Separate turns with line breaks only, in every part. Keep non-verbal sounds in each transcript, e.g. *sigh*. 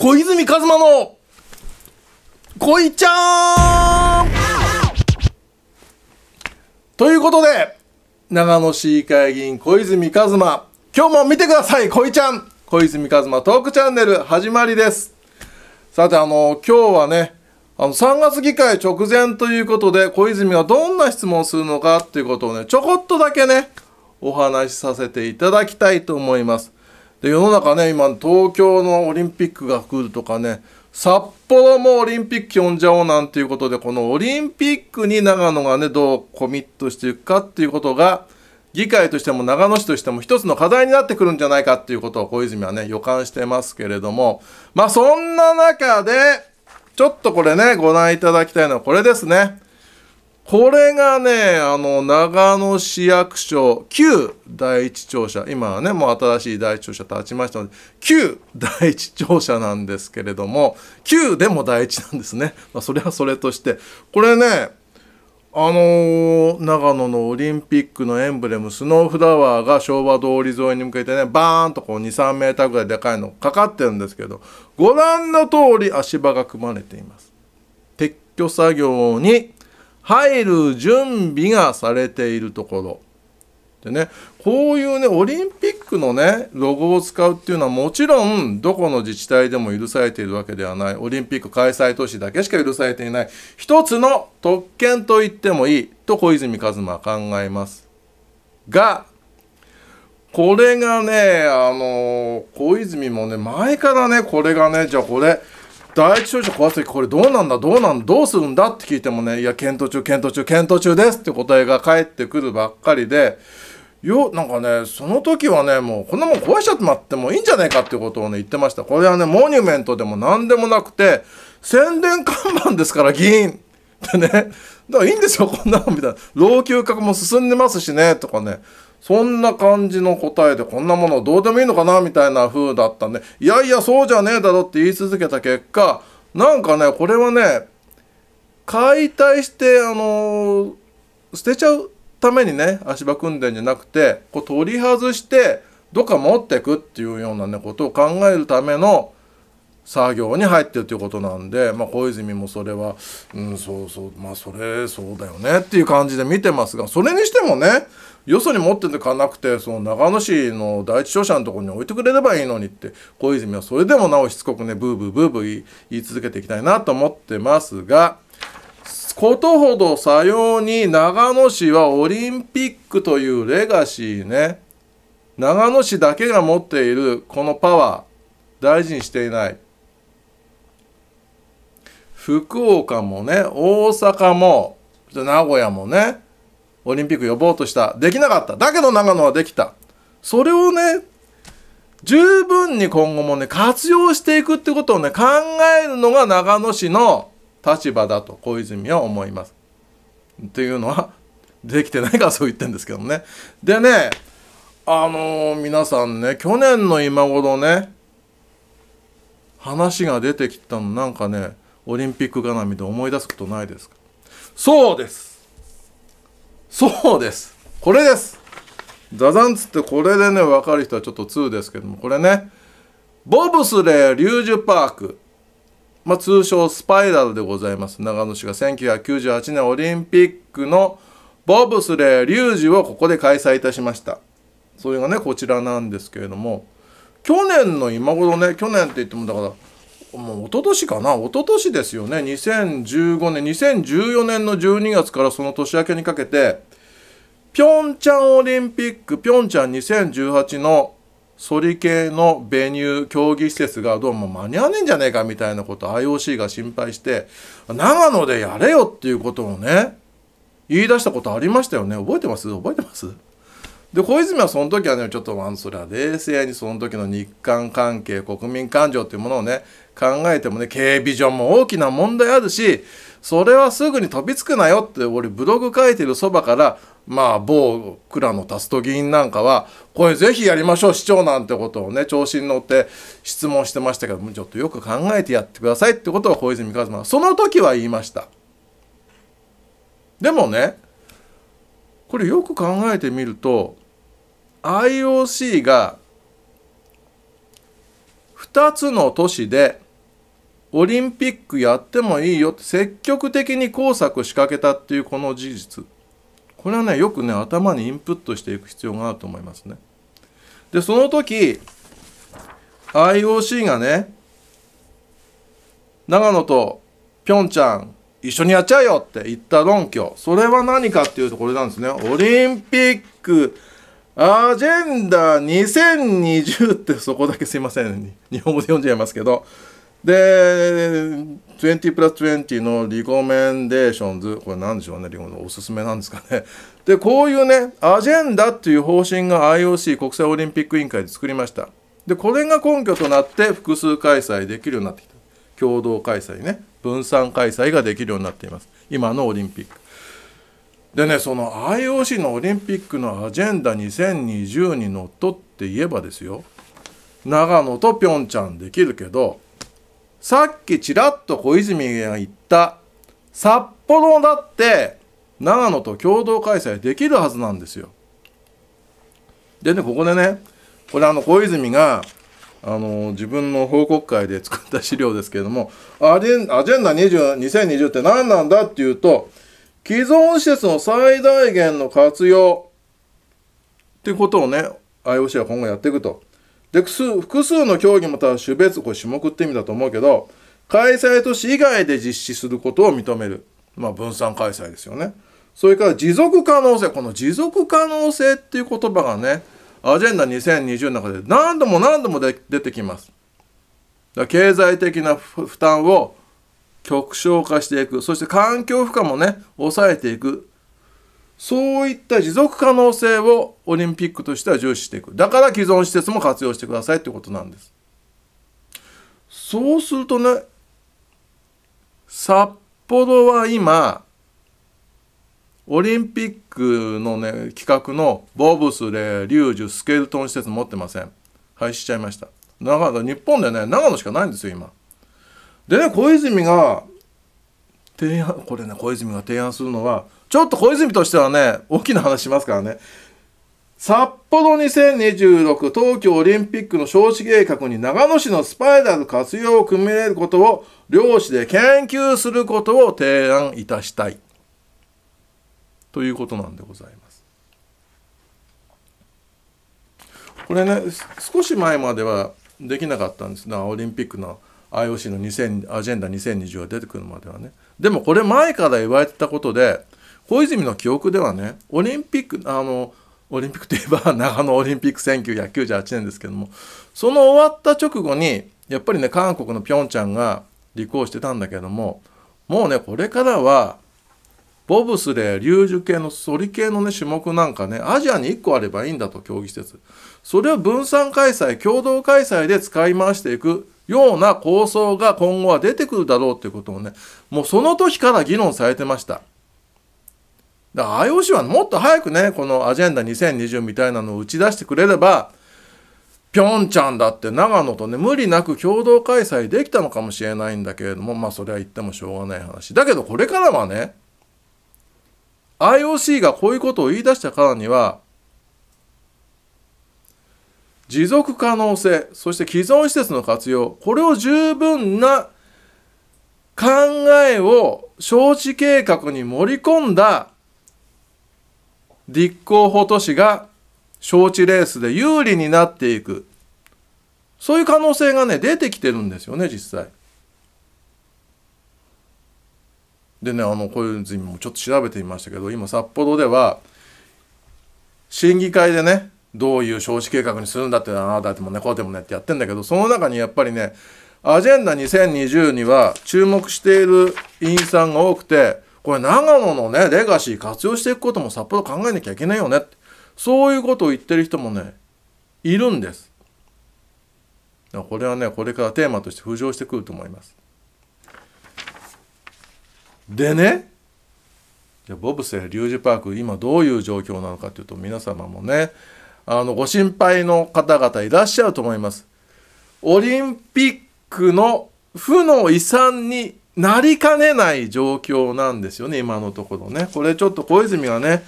小泉一馬の、こいちゃんということで、長野市議会議員小泉一馬、今日も見てください、こいちゃん小泉一馬トークチャンネル始まりです。さて、あの、今日はね、あの、3月議会直前ということで、小泉がどんな質問をするのかっていうことをね、ちょこっとだけね、お話しさせていただきたいと思います。で世の中ね今東京のオリンピックが来るとかね札幌もオリンピック呼んじゃおうなんていうことでこのオリンピックに長野がねどうコミットしていくかっていうことが議会としても長野市としても一つの課題になってくるんじゃないかっていうことを小泉はね予感してますけれどもまあそんな中でちょっとこれねご覧いただきたいのはこれですね。これがね、あの、長野市役所、旧第一庁舎、今はね、もう新しい第一庁舎立ちましたので、旧第一庁舎なんですけれども、旧でも第一なんですね。まあ、それはそれとして。これね、あのー、長野のオリンピックのエンブレムスノーフラワーが昭和通り沿いに向けてねバーンとこう23メーターぐらいでかいのかかってるんですけどご覧の通り足場が組まれています撤去作業に入る準備がされているところでねこういうねオリンピックのねロゴを使うっていうのはもちろんどこの自治体でも許されているわけではないオリンピック開催都市だけしか許されていない一つの特権と言ってもいいと小泉一馬は考えますがこれがねあの小泉もね前からねこれがねじゃあこれ第一少子壊す時これどうなんだどうなんどうするんだって聞いてもねいや検討中検討中検討中ですって答えが返ってくるばっかりでよなんかねその時はねもうこんなもん壊しちゃってもってもいいんじゃないかってことをね言ってましたこれはねモニュメントでも何でもなくて宣伝看板ですから議員ってねだからいいんですよこんなのみたいな老朽化も進んでますしねとかねそんな感じの答えでこんなものどうでもいいのかなみたいな風だったんでいやいやそうじゃねえだろって言い続けた結果なんかねこれはね解体してあの捨てちゃうためにね足場組んでんじゃなくてこう取り外してどっか持ってくっていうようなねことを考えるための作業に入ってるということなんで、まあ、小泉もそれはうんそうそうまあそれそうだよねっていう感じで見てますがそれにしてもねよそに持っててかなくてその長野市の第一商社のところに置いてくれればいいのにって小泉はそれでもなおしつこくねブーブーブーブー言い続けていきたいなと思ってますが。ことほどさように長野市はオリンピックというレガシーね長野市だけが持っているこのパワー大事にしていない福岡もね、大阪も、名古屋もね、オリンピック呼ぼうとした。できなかった。だけど長野はできた。それをね、十分に今後もね、活用していくってことをね、考えるのが長野市の立場だと、小泉は思います。っていうのは、できてないからそう言ってんですけどね。でね、あのー、皆さんね、去年の今頃ね、話が出てきたの、なんかね、オリンピック絡みで思い出すことないですかそうですそうですこれですザザンつってこれでね分かる人はちょっと2ですけどもこれねボブスレーリュージュパーク、まあ、通称スパイラルでございます長野市が1998年オリンピックのボブスレーリュージュをここで開催いたしましたそれがねこちらなんですけれども去年の今頃ね去年って言ってもだからもう一昨年かな一昨年ですよね2015年2014年の12月からその年明けにかけてピョンチャンオリンピックピョンチャン2018のソリ系のベニュー競技施設がどうも間に合わねえんじゃねえかみたいなこと IOC が心配して長野でやれよっていうことをね言い出したことありましたよね覚えてます覚えてますで小泉はその時はねちょっとワンスラ冷静にその時の日韓関係国民感情っていうものをね考えてもね経営ビジョンも大きな問題あるしそれはすぐに飛びつくなよって俺ブログ書いてるそばからまあ某蔵のタスト議員なんかはこれぜひやりましょう市長なんてことをね調子に乗って質問してましたけどもちょっとよく考えてやってくださいってことは小泉一馬はその時は言いました。でもねこれよく考えてみると IOC が2つの都市でオリンピックやってもいいよって積極的に工作仕掛けたっていうこの事実これはねよくね頭にインプットしていく必要があると思いますね。でその時 IOC がね長野とピョンチャン一緒にやっちゃうよって言った論拠それは何かっていうとこれなんですねオリンピックアジェンダ2020ってそこだけすいません日本語で読んじゃいますけどで20プラス20のリコメンデーションズこれ何でしょうねリコメンおすすめなんですかねでこういうねアジェンダっていう方針が IOC 国際オリンピック委員会で作りましたでこれが根拠となって複数開催できるようになってきた共同開催ね分散開催ができるようになっています今のオリンピック。でねその IOC のオリンピックのアジェンダ2020にのっとって言えばですよ長野と平昌できるけどさっきちらっと小泉が言った札幌だって長野と共同開催できるはずなんですよ。でねここでねこれあの小泉があの自分の報告会で作った資料ですけれどもアジェンダ20 2020って何なんだっていうと既存施設の最大限の活用っていうことをね IOC は今後やっていくとで複数の競技または種別これ種目って意味だと思うけど開催都市以外で実施することを認める、まあ、分散開催ですよねそれから持続可能性この持続可能性っていう言葉がねアジェンダ2020の中で何度も何度も出てきます。だ経済的な負担を極小化していくそして環境負荷もね抑えていくそういった持続可能性をオリンピックとしては重視していくだから既存施設も活用してくださいということなんですそうするとね札幌は今オリンピックのね、企画のボブスレー、リュージュ、スケルトン施設持ってません。廃止しちゃいました。だから日本でね、長野しかないんですよ、今。でね、小泉が、提案、これね、小泉が提案するのは、ちょっと小泉としてはね、大きな話しますからね。札幌2026東京オリンピックの招致計画に長野市のスパイラル活用を組み入れることを、漁師で研究することを提案いたしたい。ということなんでございます。これね少し前まではできなかったんですなオリンピックの IOC の2000アジェンダ2020が出てくるまではねでもこれ前から言われてたことで小泉の記憶ではねオリンピックあのオリンピックといえば *laughs* 長野オリンピック1998年ですけどもその終わった直後にやっぱりね韓国のピョンチャンが立候補してたんだけどももうねこれからはボブスレー、リュージュ系のソリ系のね、種目なんかね、アジアに1個あればいいんだと、競技施設。それを分散開催、共同開催で使い回していくような構想が今後は出てくるだろうということをね、もうその時から議論されてました。だ IOC はもっと早くね、このアジェンダ2020みたいなのを打ち出してくれれば、ピョンチャンだって長野とね、無理なく共同開催できたのかもしれないんだけれども、まあそれは言ってもしょうがない話。だけどこれからはね、IOC がこういうことを言い出したからには、持続可能性、そして既存施設の活用、これを十分な考えを招致計画に盛り込んだ立候補都市が招致レースで有利になっていく。そういう可能性がね、出てきてるんですよね、実際。でねあのこういうにもちょっと調べてみましたけど今札幌では審議会でねどういう少子計画にするんだってああだってもねこうでもねってやってんだけどその中にやっぱりねアジェンダ2020には注目している委員さんが多くてこれ長野のねレガシー活用していくことも札幌考えなきゃいけないよねってそういうことを言ってる人もねいるんです。これはねこれからテーマとして浮上してくると思います。でねじゃボブセイ、リュージパーク今どういう状況なのかというと皆様もねあのご心配の方々いらっしゃると思いますオリンピックの負の遺産になりかねない状況なんですよね今のところねこれちょっと小泉がね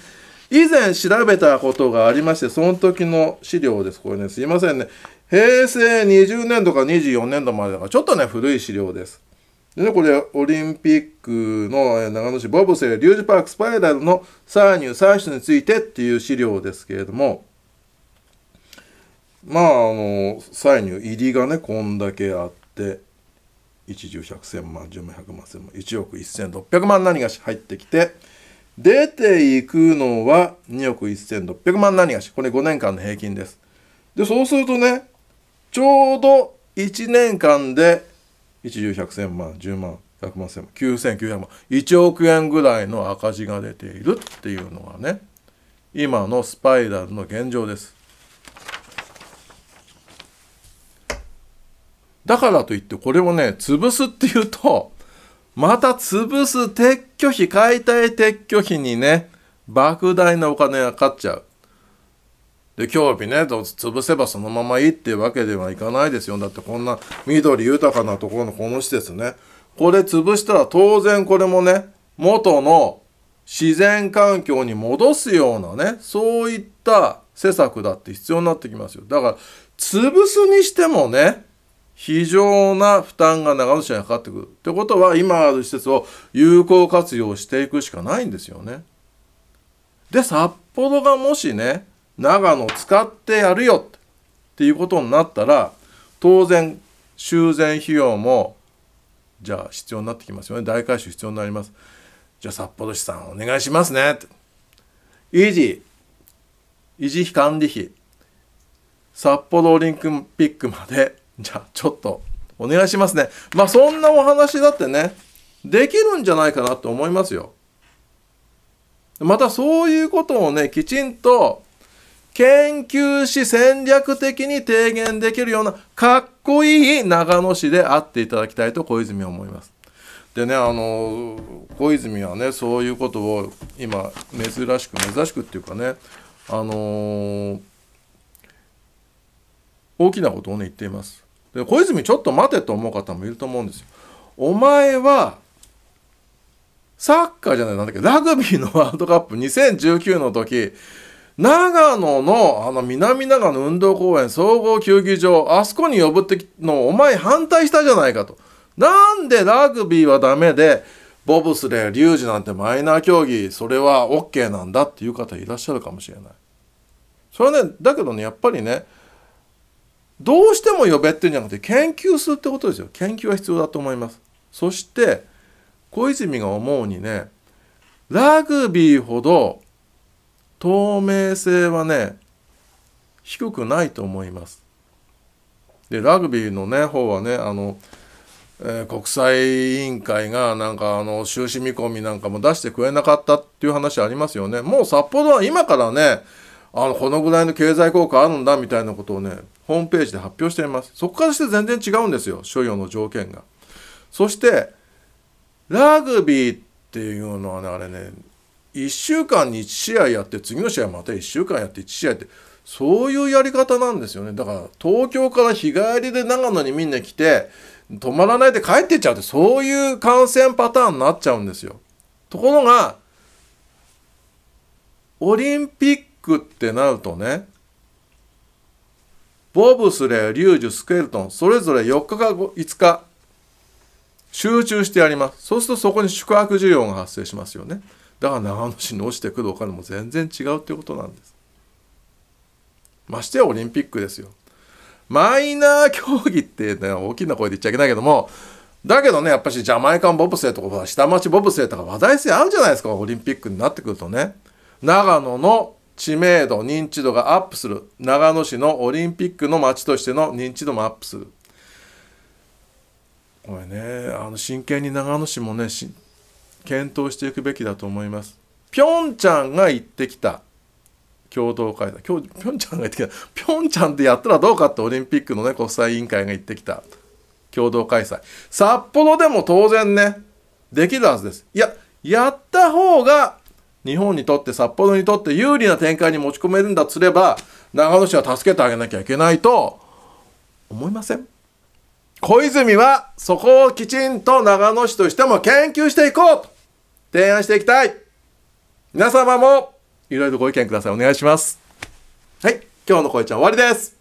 以前調べたことがありまして、その時の資料です。これね、すいませんね。平成20年度か24年度までだから、ちょっとね、古い資料です。でね、これ、オリンピックの長野市ボブセイ、リュージパークスパイラルの歳入、採取についてっていう資料ですけれども、まあ、あの、歳入、入りがね、こんだけあって、一重百千万、十万百万千万、一億一千六百万何がし入ってきて、出ていくのは2億1600万何がし。これ5年間の平均です。で、そうするとね、ちょうど1年間で一十百千万10万100万千万9900万1億円ぐらいの赤字が出ているっていうのがね今のスパイラルの現状ですだからといってこれをね潰すっていうとまた潰す撤去費解体撤去費にね莫大なお金がかかっちゃうで興日ね潰せばそのままいいっていうわけではいかないですよだってこんな緑豊かなところのこの施設ねこれ潰したら当然これもね元の自然環境に戻すようなねそういった施策だって必要になってきますよだから潰すにしてもね非常な負担が長野市にかかってくる。ってことは今ある施設を有効活用していくしかないんですよね。で札幌がもしね長野使ってやるよっていうことになったら当然修繕費用もじゃあ必要になってきますよね大改修必要になりますじゃあ札幌市さんお願いしますねって維持維持費管理費札幌オリンピックまでじゃあちょっとお願いしますねまあそんなお話だってねできるんじゃないかなと思いますよまたそういうことをねきちんと研究し戦略的に提言できるようなかっこいい長野市であっていただきたいと小泉は思います。でねあの小泉はねそういうことを今珍しく珍しくっていうかねあのー、大きなことをね言っています。で小泉ちょっと待てと思う方もいると思うんですよ。お前はサッカーじゃないなんだっけラグビーのワールドカップ2019の時長野のあの南長野運動公園総合球技場あそこに呼ぶってのお前反対したじゃないかとなんでラグビーはダメでボブスレーリュージなんてマイナー競技それは OK なんだっていう方いらっしゃるかもしれないそれはねだけどねやっぱりねどうしても呼べっていうんじゃなくて研究するってことですよ研究は必要だと思いますそして小泉が思うにねラグビーほど透明性はね低くないと思います。でラグビーのね方はねあの、えー、国際委員会がなんかあの収支見込みなんかも出してくれなかったっていう話ありますよね。もう札幌は今からねあのこのぐらいの経済効果あるんだみたいなことをねホームページで発表しています。そこからして全然違うんですよ所与の条件が。そしてラグビーっていうのはねあれね1週間に1試合やって次の試合また1週間やって1試合ってそういうやり方なんですよねだから東京から日帰りで長野にみんな来て泊まらないで帰ってっちゃうってそういう感染パターンになっちゃうんですよ。ところがオリンピックってなるとねボブスレー、リュージュ、スケルトン、それぞれ4日か5日、集中してやります。そうするとそこに宿泊需要が発生しますよね。だから長野市に落ちてくるお金も全然違うってことなんですましてやオリンピックですよマイナー競技って、ね、大きな声で言っちゃいけないけどもだけどねやっぱしジャマイカンボブスレーとか下町ボブスレーとか話題性あるじゃないですかオリンピックになってくるとね長野の知名度認知度がアップする長野市のオリンピックの街としての認知度もアップするこれねあの真剣に長野市もね検討していくべきだと思います。ピョンチャンが行ってきた共同開催、ピョンチャンが行ってきた、ピョンチでやったらどうかってオリンピックのね、国際委員会が行ってきた共同開催。札幌でも当然ね、できるはずです。いや、やった方が日本にとって札幌にとって有利な展開に持ち込めるんだとすれば長野市は助けてあげなきゃいけないと思いません小泉はそこをきちんと長野市としても研究していこうと提案していきたい皆様もいろいろご意見ください。お願いします。はい。今日の声ちゃん終わりです。